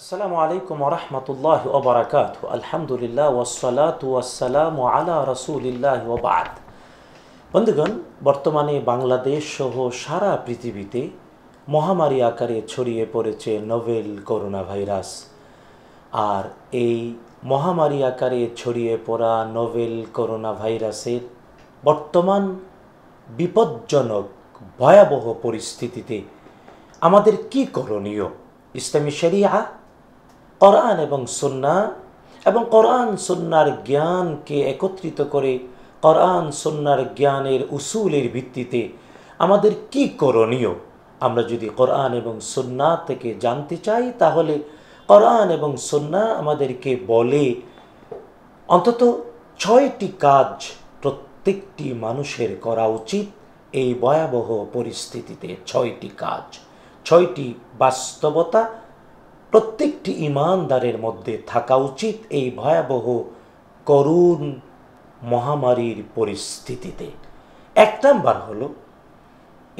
আসসালামু আলাইকুম রহমতুল্লাহ ওবরাকাত আলহামদুলিল্লাহ ওসলাত ওয়াসালাম আলা রসুলিল্লাহ ওবাদ বন্ধুগণ বর্তমানে বাংলাদেশ সহ সারা পৃথিবীতে মহামারী আকারে ছড়িয়ে পড়েছে নোভেল করোনা ভাইরাস আর এই মহামারী আকারে ছড়িয়ে পড়া নোভেল করোনা ভাইরাসের বর্তমান বিপজ্জনক ভয়াবহ পরিস্থিতিতে আমাদের কি করণীয় ইসলামী শরিয়া কোরআন এবং সুন্না এবং কোরআন সুন্নার জ্ঞানকে একত্রিত করে কোরআন সুন্নার জ্ঞানের উসুলের ভিত্তিতে আমাদের কি করণীয় আমরা যদি কোরআন এবং সুন্না থেকে জানতে চাই তাহলে কোরআন এবং সুন্না আমাদেরকে বলে অন্তত ছয়টি কাজ প্রত্যেকটি মানুষের করা উচিত এই ভয়াবহ পরিস্থিতিতে ছয়টি কাজ ছয়টি বাস্তবতা প্রত্যেকটি ইমানদারের মধ্যে থাকা উচিত এই ভয়াবহ করুণ মহামারীর পরিস্থিতিতে এক নাম্বার হলো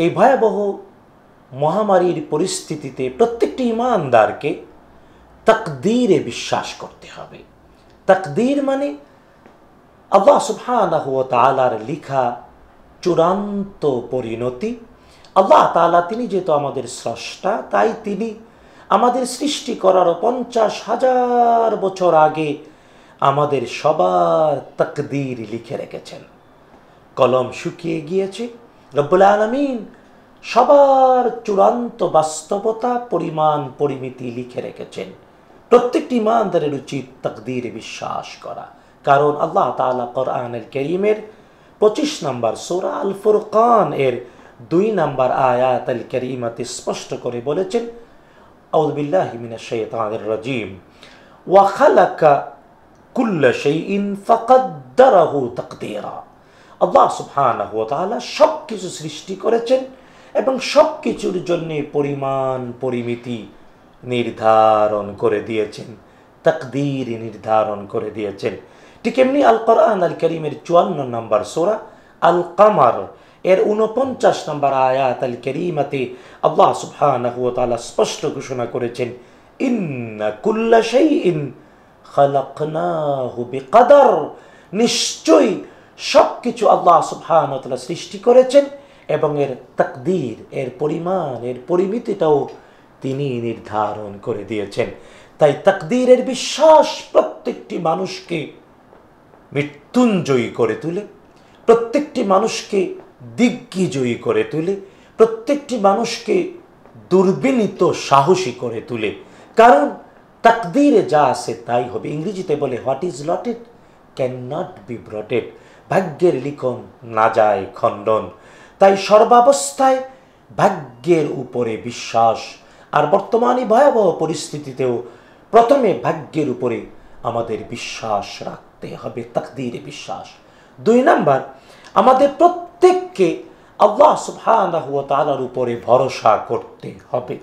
এই ভয়াবহ মহামারীর পরিস্থিতিতে প্রত্যেকটি ইমানদারকে তকদিরে বিশ্বাস করতে হবে তকদির মানে আল্লাহ সুবহানাহু ওয়া তাআলার লিখা চূড়ান্ত পরিণতি আল্লাহ তাআলা তিনি যেহেতু আমাদের স্রষ্টা তাই তিনি আমাদের সৃষ্টি করার পঞ্চাশ হাজার বছর আগে আমাদের সবার তকদির লিখে রেখেছেন কলম শুকিয়ে গিয়েছে রব্বুল আলমিন সবার চূড়ান্ত বাস্তবতা পরিমাণ পরিমিতি লিখে রেখেছেন প্রত্যেকটি মানদারের উচিত তকদির বিশ্বাস করা কারণ আল্লাহ তালা কোরআনের কেরিমের পঁচিশ নম্বর সোরা আল ফুরকান এর দুই নম্বর আয়াত আল করিমাতে স্পষ্ট করে বলেছেন রাজিম ওয়াখালাকা কুল্লা সেই ইন ফাকাদ্দারাহু তাকদেরা আল্লাহ সুবহানাহু তাআলা সব কিছু সৃষ্টি করেছেন এবং সব কিছুর জন্যে পরিমাণ পরিমিতি নির্ধারণ করে দিয়েছেন তাকদির নির্ধারণ করে দিয়েছেন ঠিক এমনি আল কোরআন আল করিমের চুয়ান্ন নম্বর সোরা আল কামার এর উনপঞ্চাশ নম্বর আয়াত আল কেরিমাতে আল্লাহ সুবহানাহু ওয়া তাআলা স্পষ্ট ঘোষণা করেছেন ইন্না কুল্লা শাইইন খালাকনাহু বিকাদার নিশ্চয়ই সব কিছু আল্লাহ সুবহানাহু ওয়া সৃষ্টি করেছেন এবং এর তকদির এর পরিমাণ এর পরিমিতিটাও তিনি নির্ধারণ করে দিয়েছেন তাই তকদিরের বিশ্বাস প্রত্যেকটি মানুষকে মৃত্যুঞ্জয়ী করে তুলে প্রত্যেকটি মানুষকে দিগ্বিজয়ী করে তুলে প্রত্যেকটি মানুষকে দুর্বিনীত সাহসী করে তুলে কারণ তাকদিরে যা আছে তাই হবে ইংরেজিতে বলে what is lotted can not be blotted ভাগ্যের লিখন না যায় খণ্ডন তাই সর্বাবস্থায় ভাগ্যের উপরে বিশ্বাস আর বর্তমানে ভয়াবহ পরিস্থিতিতেও প্রথমে ভাগ্যের উপরে আমাদের বিশ্বাস রাখতে হবে তাকদিরে বিশ্বাস দুই নাম্বার আমাদের প্রত্যেক প্রত্যেককে আল্লাহ সুফানার উপরে ভরসা করতে হবে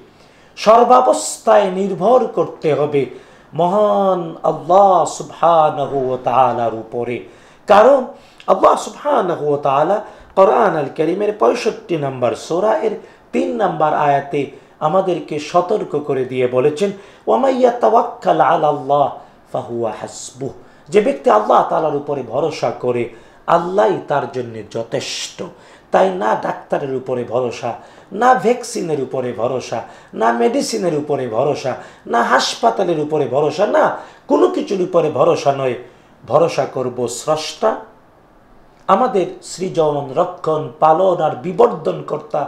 সর্বাবস্থায় নির্ভর করতে হবে মহান আল্লাহ সুফানার উপরে কারণ আল্লাহ সুফানহ তালা কোরআন আল করিমের পঁয়ষট্টি নম্বর সোরা এর তিন নম্বর আয়াতে আমাদেরকে সতর্ক করে দিয়ে বলেছেন ওমাইয়া তাওয়াক্কাল আলা আল্লাহ ফাহুয়া হাসবু যে ব্যক্তি আল্লাহ তালার উপরে ভরসা করে আল্লাহ তার জন্য যথেষ্ট তাই না ডাক্তারের উপরে ভরসা না ভ্যাকসিনের উপরে ভরসা না মেডিসিনের উপরে ভরসা না হাসপাতালের উপরে ভরসা না কোনো কিছুর উপরে ভরসা নয় ভরসা করব স্রষ্টা আমাদের সৃজন রক্ষণ পালন আর বিবর্ধন কর্তা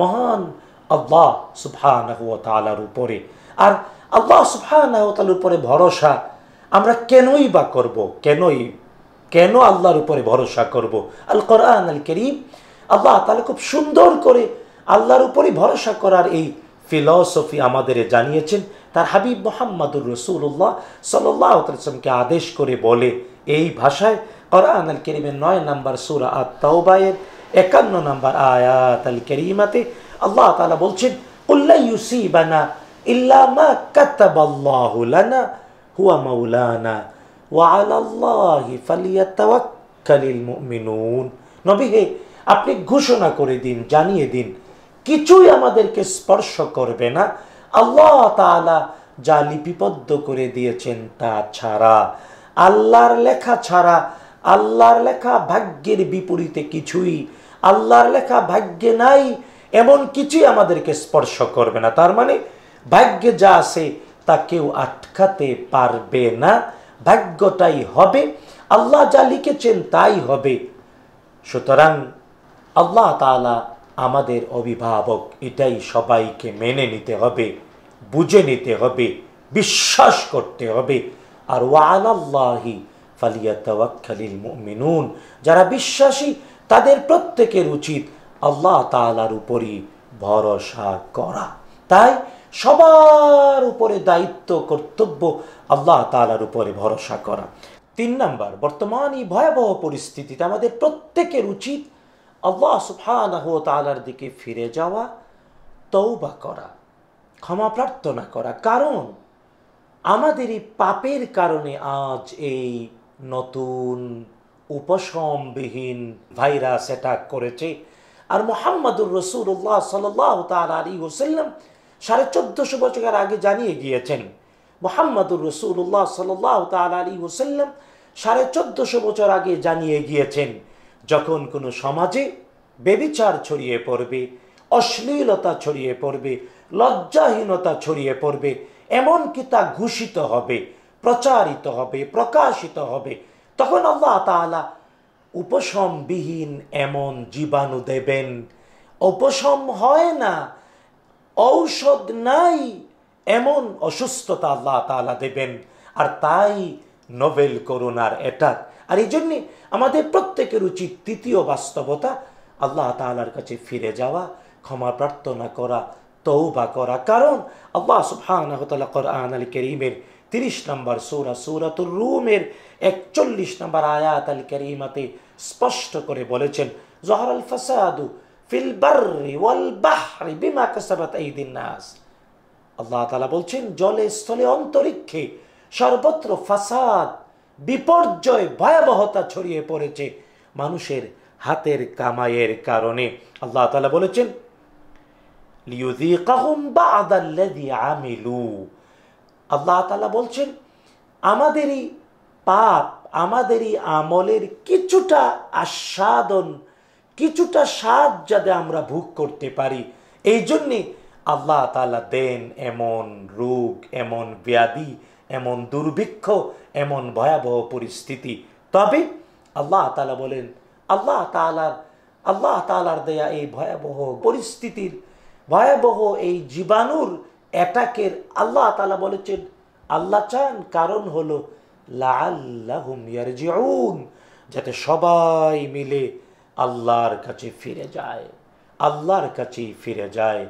মহান আল্লাহ সুফানার উপরে আর আল্লাহ সুফান উপরে ভরসা আমরা কেনই বা করব কেনই কেন আল্লাহর উপরে ভরসা করব আল কোরআন আল করিম আল্লাহ তাহলে খুব সুন্দর করে আল্লাহর উপরে ভরসা করার এই ফিলসফি আমাদের জানিয়েছেন তার হাবিব মোহাম্মদুর রসুল্লাহ সাল্লাহসাল্লামকে আদেশ করে বলে এই ভাষায় কোরআন আল করিমের নয় নম্বর সুরা আত তাওবায়ের একান্ন নম্বর আয়াত আল করিমাতে আল্লাহ তালা বলছেন উল্লা ইউসিবানা ইল্লামা কাতাবাল্লাহুলানা হুয়া মাউলানা ওয়াল আল্লাহ ফালিয়াতাওয়াক্কালিল মুমিনুন নবী হে আপনি ঘোষণা করে দিন জানিয়ে দিন কিছুই আমাদেরকে স্পর্শ করবে না আল্লাহ তালা যা লিপিবদ্ধ করে দিয়েছেন তা ছাড়া আল্লাহর লেখা ছাড়া আল্লাহর লেখা ভাগ্যের বিপরীতে কিছুই আল্লাহর লেখা ভাগ্যে নাই এমন কিছুই আমাদেরকে স্পর্শ করবে না তার মানে ভাগ্যে যা আছে তা কেউ আটকাতে পারবে না ভাগ্যটাই হবে আল্লাহ যা লিখেছেন তাই হবে সুতরাং আল্লাহ তালা আমাদের অভিভাবক এটাই সবাইকে মেনে নিতে হবে বুঝে নিতে হবে বিশ্বাস করতে হবে আর ওয়ালাল্লাহি ফালিয়াতাওয়াক্কালিল মিনুন যারা বিশ্বাসী তাদের প্রত্যেকের উচিত আল্লাহ তালার উপরই ভরসা করা তাই সবার উপরে দায়িত্ব কর্তব্য আল্লাহ তালার উপরে ভরসা করা তিন নাম্বার বর্তমান এই ভয়াবহ পরিস্থিতিতে আমাদের প্রত্যেকের উচিত আল্লাহ সুফান তালার দিকে ফিরে যাওয়া তৌবা করা ক্ষমা প্রার্থনা করা কারণ আমাদের এই পাপের কারণে আজ এই নতুন উপশমবিহীন ভাইরাস অ্যাটাক করেছে আর মোহাম্মদুর রসুল্লাহ সাল তালা আলী হোসাল্লাম সাড়ে চোদ্দশো বছরের আগে জানিয়ে গিয়েছেন মোহাম্মদুর রসুল্লাহ সাল তাল আলী ওসাল্লাম সাড়ে চোদ্দশো বছর আগে জানিয়ে গিয়েছেন যখন কোনো সমাজে বেবিচার ছড়িয়ে পড়বে অশ্লীলতা ছড়িয়ে পড়বে লজ্জাহীনতা ছড়িয়ে পড়বে এমনকি তা ঘোষিত হবে প্রচারিত হবে প্রকাশিত হবে তখন আল্লাহ তালা উপশমবিহীন এমন জীবাণু দেবেন উপশম হয় না ঔষধ নাই এমন অসুস্থতা আল্লাহ তালা দেবেন আর তাই নোবেল করোনার অ্যাটাক আর এই জন্যে আমাদের প্রত্যেকের উচিত তৃতীয় বাস্তবতা আল্লাহ তালার কাছে ফিরে যাওয়া ক্ষমা প্রার্থনা করা তৌবা করা কারণ আল্লাহ কর কোরআন আল করিমের তিরিশ নম্বর সৌরা সৌরাতুর রুমের একচল্লিশ নম্বর আয়াত আল করিমাতে স্পষ্ট করে বলেছেন জহর আল ফাসাদু ফিল বাররি ওয়াল বাহরি বিমা কাসাবাত আইদিন নাস আল্লাহ তাআলা বলছেন জলে স্থলে অন্তরীক্ষে সর্বত্র ফাসাদ বিপর্যয় ভয়াবহতা ছড়িয়ে পড়েছে মানুষের হাতের কামাইয়ের কারণে আল্লাহ তাআলা বলেছেন লিউযীকাহুম বা'দাল্লাযী আমিলু আল্লাহ তাআলা বলছেন আমাদেরই পাপ আমাদেরই আমলের কিছুটা আস্বাদন কিছুটা স্বাদ যাতে আমরা ভোগ করতে পারি এই জন্যে আল্লাহ তালা দেন এমন রোগ এমন ব্যাধি এমন দুর্ভিক্ষ এমন ভয়াবহ পরিস্থিতি তবে আল্লাহ তালা বলেন আল্লাহ তালার আল্লাহ তালার দেয়া এই ভয়াবহ পরিস্থিতির ভয়াবহ এই জীবাণুর অ্যাটাকের আল্লাহ তালা বলেছেন আল্লাহ চান কারণ হলো লাল্লাহুম যাতে সবাই মিলে আল্লাহর কাছে ফিরে যায় আল্লাহর কাছেই ফিরে যায়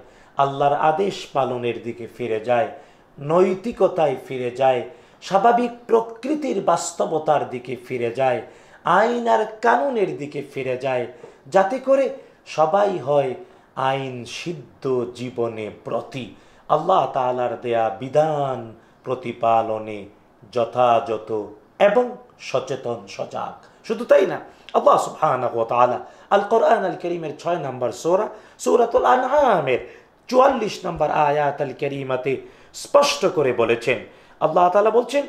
আল্লাহর আদেশ পালনের দিকে ফিরে যায় নৈতিকতায় ফিরে যায় স্বাভাবিক প্রকৃতির বাস্তবতার দিকে ফিরে যায় আইন আর কানুনের দিকে ফিরে যায় যাতে করে সবাই হয় আইন সিদ্ধ জীবনে প্রতি আল্লাহ তালার দেয়া বিধান প্রতিপালনে যথাযথ এবং সচেতন সজাগ শুধু তাই না আল্লাহ সুবহানাহু ওয়া তাআলা আল কোরআন আল করিমের 6 নম্বর সূরা সূরাতুল আনহামের 44 নম্বর আয়াত আল কারীমাতে স্পষ্ট করে বলেছেন আল্লাহ তাআলা বলছেন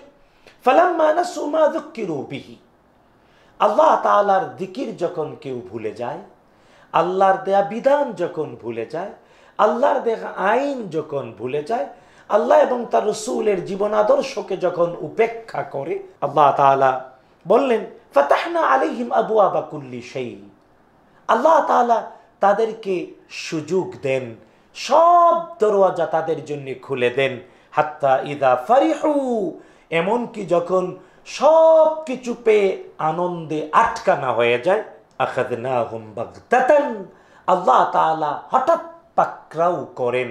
ফালাম্মা নাসু মা যুক্কিরু বিহি আল্লাহ তাআলার জিকির যখন কেউ ভুলে যায় আল্লাহর দেয়া বিধান যখন ভুলে যায় আল্লাহর দেয়া আইন যখন ভুলে যায় আল্লাহ এবং তার রসুলের জীবন আদর্শকে যখন উপেক্ষা করে আল্লাহ তাআলা বললেন ফতাহনা আলিহিম আবু আবা কুল্লি সেই আল্লাহ তালা তাদেরকে সুযোগ দেন সব দরওয়াজা তাদের জন্য খুলে দেন হাত্তা ইদা ফারিহু এমনকি যখন সব কিছু পেয়ে আনন্দে আটকানা হয়ে যায় আখাদনা না হুম বাগদাতান আল্লাহ তালা হঠাৎ পাকরাও করেন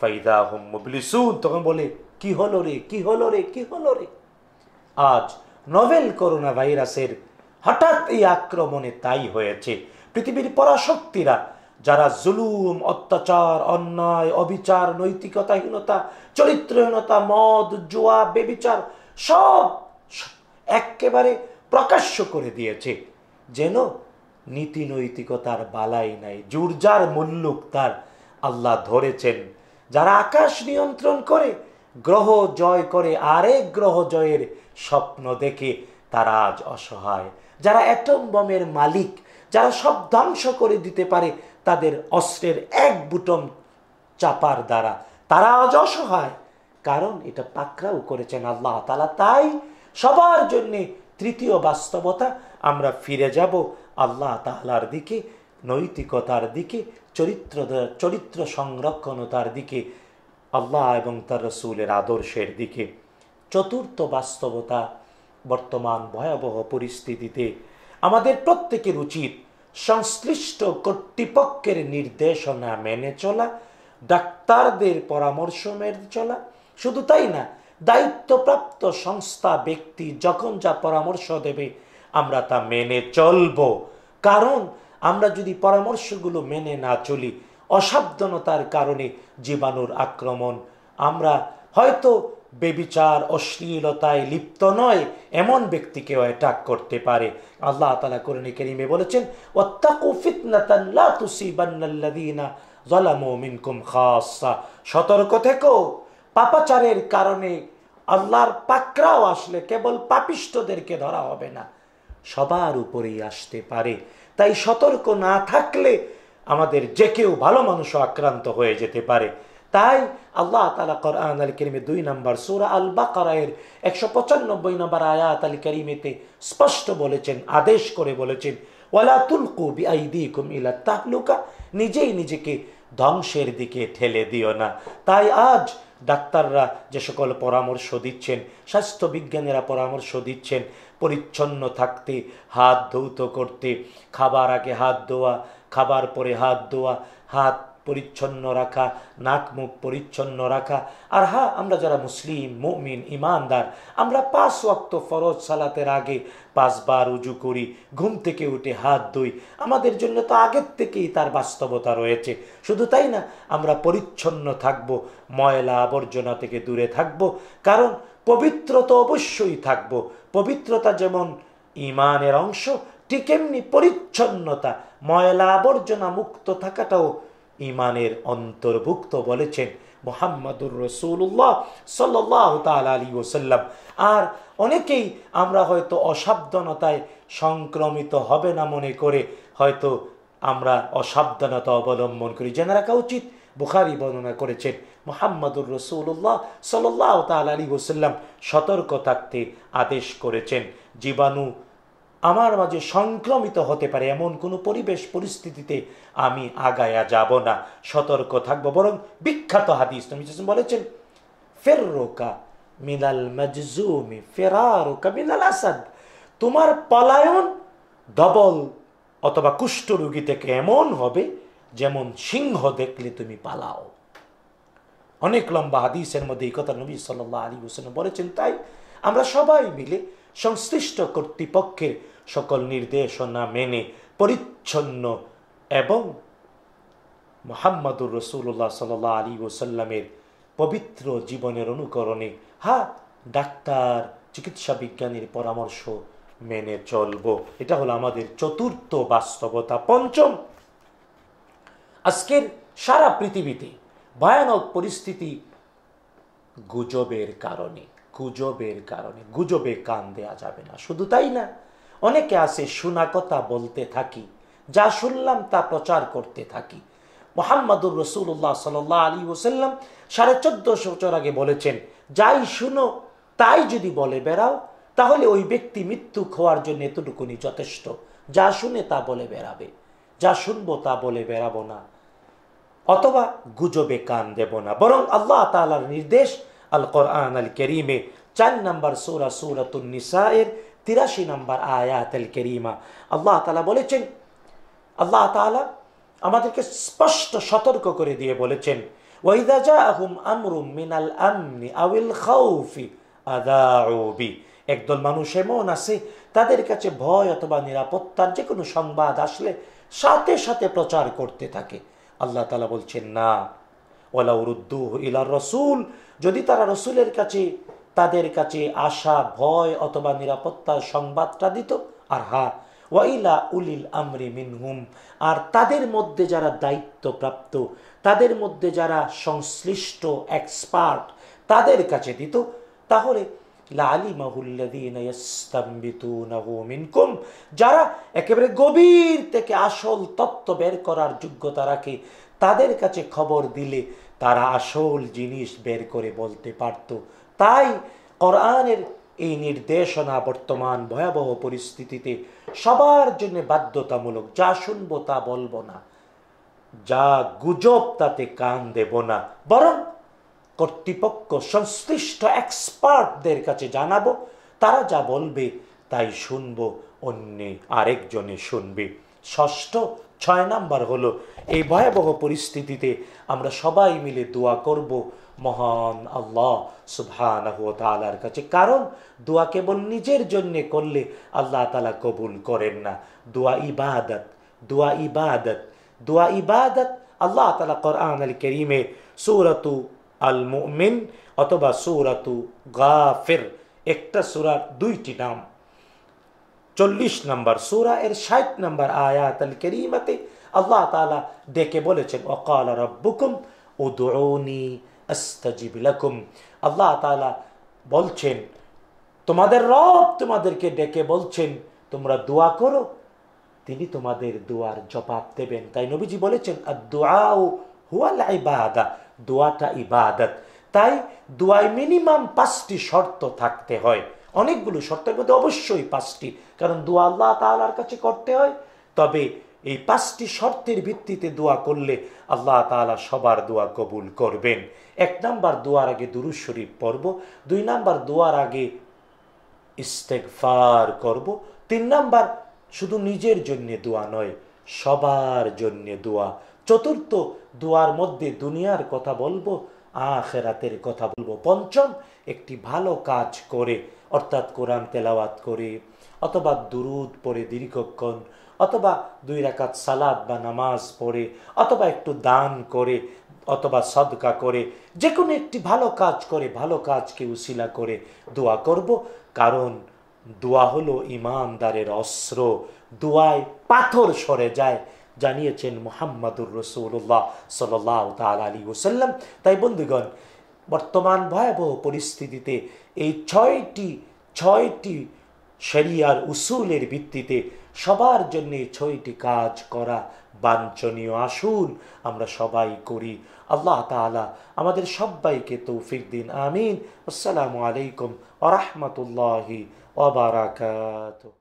ফাইদা হুম মুবলিসুন তখন বলে কি হলো রে কি হলো রে কি হলো রে আজ নভেল করোনা ভাইরাসের হঠাৎ এই আক্রমণে তাই হয়েছে পৃথিবীর পরাশক্তিরা যারা জুলুম অত্যাচার অন্যায় অবিচার নৈতিকতাহীনতা চরিত্রহীনতা মদ জোয়া বেবিচার সব একেবারে প্রকাশ্য করে দিয়েছে যেন নীতি নৈতিকতার বালাই নাই জুরজার মুল্লুক তার আল্লাহ ধরেছেন যারা আকাশ নিয়ন্ত্রণ করে গ্রহ জয় করে আরেক গ্রহ জয়ের স্বপ্ন দেখে তারা আজ অসহায় যারা অ্যাটম বমের মালিক যারা সব ধ্বংস করে দিতে পারে তাদের অস্ত্রের এক বুটম চাপার দ্বারা তারা আজ অসহায় কারণ এটা পাকড়াও করেছেন আল্লাহ তালা তাই সবার জন্যে তৃতীয় বাস্তবতা আমরা ফিরে যাব আল্লাহ তাহলার দিকে নৈতিকতার দিকে চরিত্র চরিত্র সংরক্ষণতার দিকে আল্লাহ এবং তার রসুলের আদর্শের দিকে চতুর্থ বাস্তবতা বর্তমান ভয়াবহ পরিস্থিতিতে আমাদের প্রত্যেকের উচিত সংশ্লিষ্ট কর্তৃপক্ষের নির্দেশনা মেনে চলা ডাক্তারদের পরামর্শ মেনে চলা শুধু তাই না দায়িত্বপ্রাপ্ত সংস্থা ব্যক্তি যখন যা পরামর্শ দেবে আমরা তা মেনে চলব কারণ আমরা যদি পরামর্শগুলো মেনে না চলি অসাবধানতার কারণে জীবাণুর আক্রমণ আমরা হয়তো বেবিচার অশ্লীলতায় লিপ্ত নয় এমন ব্যক্তিকেও অ্যাটাক করতে পারে আল্লাহ তালা করণী কেরিমে বলেছেন সতর্ক থেকো পাপাচারের কারণে আল্লাহর পাকরাও আসলে কেবল পাপিষ্টদেরকে ধরা হবে না সবার উপরেই আসতে পারে তাই সতর্ক না থাকলে আমাদের যে কেউ ভালো মানুষও আক্রান্ত হয়ে যেতে পারে তাই আল্লাহ তালা কোরআন আল করিমে দুই নম্বর সুরা আল বাকারায়ের একশো পঁচানব্বই নম্বর আয়াত আল করিমেতে স্পষ্ট বলেছেন আদেশ করে বলেছেন ওয়ালা তুলকু বিআইদিকুম ইলা তাহলুকা নিজেই নিজেকে ধ্বংসের দিকে ঠেলে দিও না তাই আজ ডাক্তাররা যে সকল পরামর্শ দিচ্ছেন স্বাস্থ্যবিজ্ঞানীরা পরামর্শ দিচ্ছেন পরিচ্ছন্ন থাকতে হাত ধৌত করতে খাবার আগে হাত ধোয়া খাবার পরে হাত ধোয়া হাত পরিচ্ছন্ন রাখা নাক মুখ পরিচ্ছন্ন রাখা আর হ্যাঁ আমরা যারা মুসলিম মুমিন ইমানদার আমরা পাঁচ ওয়াক্ত ফরজ সালাতের আগে পাঁচবার উজু করি ঘুম থেকে উঠে হাত ধুই আমাদের জন্য তো আগের থেকেই তার বাস্তবতা রয়েছে শুধু তাই না আমরা পরিচ্ছন্ন থাকব ময়লা আবর্জনা থেকে দূরে থাকব কারণ পবিত্র তো অবশ্যই থাকব পবিত্রতা যেমন ইমানের অংশ ঠিক এমনি পরিচ্ছন্নতা ময়লা আবর্জনা মুক্ত থাকাটাও ইমানের অন্তর্ভুক্ত বলেছেন মোহাম্মদুর রসুল্লাহ সাল্লাহ আলী ওসাল্লাম আর অনেকেই আমরা হয়তো অসাবধানতায় সংক্রমিত হবে না মনে করে হয়তো আমরা অসাবধানতা অবলম্বন করি জেনে রাখা উচিত বুখারি বর্ণনা করেছেন মোহাম্মদুর রসুল্লাহ সাল্লাহ তাল আলী ওসাল্লাম সতর্ক থাকতে আদেশ করেছেন জীবাণু আমার মাঝে সংক্রমিত হতে পারে এমন কোনো পরিবেশ পরিস্থিতিতে আমি আগায়া যাব না সতর্ক থাকব বরং বিখ্যাত হাদিস তুমি বলেছেন ফেররোকা মিনাল মজুমি ফেরারোকা মিনাল আসাদ তোমার পলায়ন ডবল অথবা কুষ্ঠরোগী থেকে এমন হবে যেমন সিংহ দেখলে তুমি পালাও অনেক লম্বা হাদিসের মধ্যে এই কথা নবী সাল্লাহ আলী হোসেন বলেছেন তাই আমরা সবাই মিলে সংশ্লিষ্ট কর্তৃপক্ষের সকল নির্দেশনা মেনে পরিচ্ছন্ন এবং মোহাম্মদুর রসুল্লাহ সাল আলী ওসাল্লামের পবিত্র জীবনের অনুকরণে হা ডাক্তার চিকিৎসা বিজ্ঞানীর পরামর্শ মেনে চলব এটা হলো আমাদের চতুর্থ বাস্তবতা পঞ্চম আজকের সারা পৃথিবীতে ভয়ানক পরিস্থিতি গুজবের কারণে গুজবের কারণে গুজবে কান দেয়া যাবে না শুধু তাই না অনেকে আছে শোনা কথা বলতে থাকি যা শুনলাম তা প্রচার করতে থাকি মোহাম্মদুর রসুল্লাহ সাল আলী ওসাল্লাম সাড়ে চোদ্দশো বছর আগে বলেছেন যাই শুনো তাই যদি বলে বেড়াও তাহলে ওই ব্যক্তি মৃত্যু হওয়ার জন্য এতটুকুনি যথেষ্ট যা শুনে তা বলে বেড়াবে যা শুনবো তা বলে বেড়াবো না অথবা গুজবে কান দেব না বরং আল্লাহ তালার নির্দেশ আল কোরআন আল কেরিমে চার নাম্বার সুরা সৌরাতুল নিসায়ের তিরাশি নাম্বার আয়াত আল কেরিমা আল্লাহ তালা বলেছেন আল্লাহ তালা আমাদেরকে স্পষ্ট সতর্ক করে দিয়ে বলেছেন আমরুম মিনাল একদল মানুষ এমন আছে তাদের কাছে ভয় অথবা নিরাপত্তার যে কোনো সংবাদ আসলে সাথে সাথে প্রচার করতে থাকে আল্লাহ তালা বলছেন না ওলাউরুদ্দু রসুল যদি তারা রসুলের কাছে তাদের কাছে আশা ভয় অথবা নিরাপত্তার সংবাদটা দিত আর হা ওয়াইলা উলিল আমরি মিনহুম আর তাদের মধ্যে যারা দায়িত্বপ্রাপ্ত তাদের মধ্যে যারা সংশ্লিষ্ট এক্সপার্ট তাদের কাছে দিত তাহলে যারা একেবারে গভীর থেকে আসল তত্ত্ব বের করার যোগ্যতা রাখে তাদের কাছে খবর দিলে তারা আসল জিনিস বের করে বলতে পারত তাই কোরআনের এই নির্দেশনা বর্তমান ভয়াবহ পরিস্থিতিতে সবার জন্য বাধ্যতামূলক যা শুনবো তা বলবো না যা গুজব তাতে কান দেব না বরং কর্তৃপক্ষ সংশ্লিষ্ট এক্সপার্টদের কাছে জানাবো তারা যা বলবে তাই শুনব অন্যে আরেকজনে শুনবে ষষ্ঠ ছয় নাম্বার হলো এই ভয়াবহ পরিস্থিতিতে আমরা সবাই মিলে দোয়া করব মহান আল্লাহ আল্লাহর কাছে কারণ দোয়া কেবল নিজের জন্য করলে আল্লাহ তালা কবুল করেন না দোয়া ইবাদত দোয়া ইবাদত দোয়া ইবাদত আল্লাহ তালা কর আল করিমে সৌরতু আল মুমিন অথবা সৌরাতু গাফের একটা সুরার দুইটি নাম চল্লিশ নম্বর সুরা এর ষাট নম্বর আয়াত আল করিমাতে আল্লাহ তালা ডেকে বলেছেন অকাল রব্বুকুম ও দৌনি আস্তাজিবিলাকুম আল্লাহ তালা বলছেন তোমাদের রব তোমাদেরকে ডেকে বলছেন তোমরা দোয়া করো তিনি তোমাদের দোয়ার জবাব দেবেন তাই নবীজি বলেছেন আর ও হুয়াল আইবাদা দোয়াটা ইবাদত তাই দোয়ায় মিনিমাম পাঁচটি শর্ত থাকতে হয় অনেকগুলো শর্তের মধ্যে অবশ্যই পাঁচটি কারণ দোয়া আল্লাহ তালার কাছে করতে হয় তবে এই পাঁচটি শর্তের ভিত্তিতে দোয়া করলে আল্লাহ তালা সবার দোয়া কবুল করবেন এক নাম্বার দোয়ার আগে দুরু শরীফ পর্ব দুই নাম্বার দোয়ার আগে ইস্তেকফার করব তিন নাম্বার শুধু নিজের জন্যে দোয়া নয় সবার জন্যে দোয়া চতুর্থ দুয়ার মধ্যে দুনিয়ার কথা বলবো আখেরাতের কথা বলবো পঞ্চম একটি ভালো কাজ করে অর্থাৎ কোরআন তেলাওয়াত করে অথবা দুরুদ পরে দীর্ঘক্ষণ অথবা দুই রাকাত সালাদ বা নামাজ পড়ে অথবা একটু দান করে অথবা সদকা করে যে কোনো একটি ভালো কাজ করে ভালো কাজকে উশিলা করে দোয়া করব কারণ দোয়া হলো ইমানদারের অস্ত্র দোয়ায় পাথর সরে যায় জানিয়েছেন মোহাম্মদুর রসুল্লাহ সাল তাল আলী ওসাল্লাম তাই বন্ধুগণ বর্তমান ভয়াবহ পরিস্থিতিতে এই ছয়টি ছয়টি শরিয়ার উসুলের ভিত্তিতে সবার জন্য ছয়টি কাজ করা বাঞ্ছনীয় আসুন আমরা সবাই করি আল্লাহ তালা আমাদের সবাইকে তৌফিক দিন আমিন আসসালামু আলাইকুম আ রহমতুল্লাহি ওবরাকাত